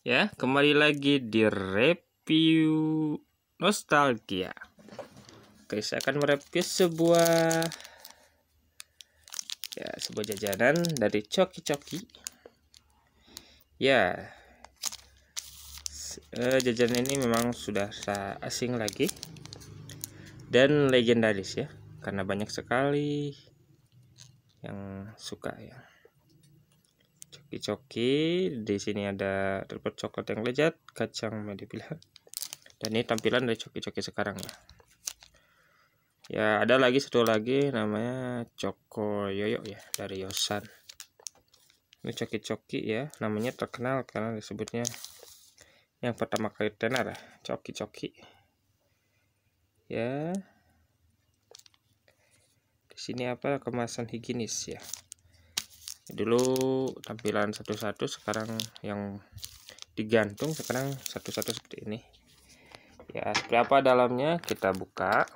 ya kembali lagi di review nostalgia oke saya akan mereview sebuah ya sebuah jajanan dari coki coki ya eh, jajanan ini memang sudah asing lagi dan legendaris ya karena banyak sekali yang suka ya coki di sini ada terbuat coklat yang lezat kacang medipilah dan ini tampilan dari coki-coki sekarang ya ya ada lagi satu lagi namanya coko yoyo ya dari yosan ini coki-coki ya namanya terkenal karena disebutnya yang pertama kali tenar coki-coki ya di sini apa kemasan higienis ya dulu tampilan satu-satu sekarang yang digantung sekarang satu-satu seperti ini ya seperti apa dalamnya kita buka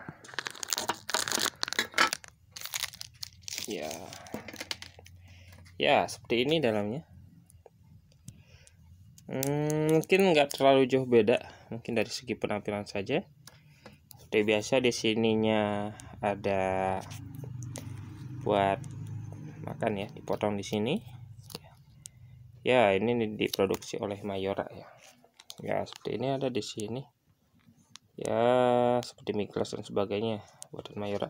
ya ya seperti ini dalamnya hmm, mungkin nggak terlalu jauh beda mungkin dari segi penampilan saja seperti biasa di sininya ada buat makan ya dipotong di sini ya ini diproduksi oleh Mayora ya ya seperti ini ada di sini ya seperti Miklas dan sebagainya buatan Mayora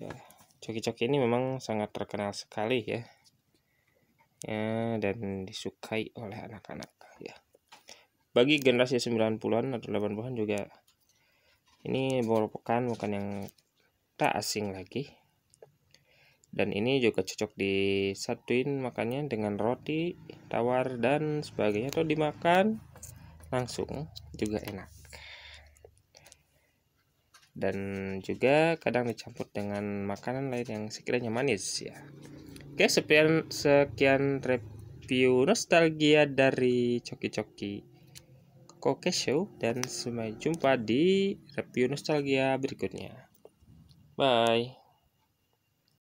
ya coki-coki ini memang sangat terkenal sekali ya ya dan disukai oleh anak-anak ya bagi generasi 90-an atau 80-an juga ini merupakan bukan yang tak asing lagi dan ini juga cocok disatuin makannya dengan roti tawar dan sebagainya atau dimakan langsung juga enak dan juga kadang dicampur dengan makanan lain yang sekiranya manis ya oke sekian sekian review nostalgia dari coki coki Koke Show dan sampai jumpa di review nostalgia berikutnya. Bye.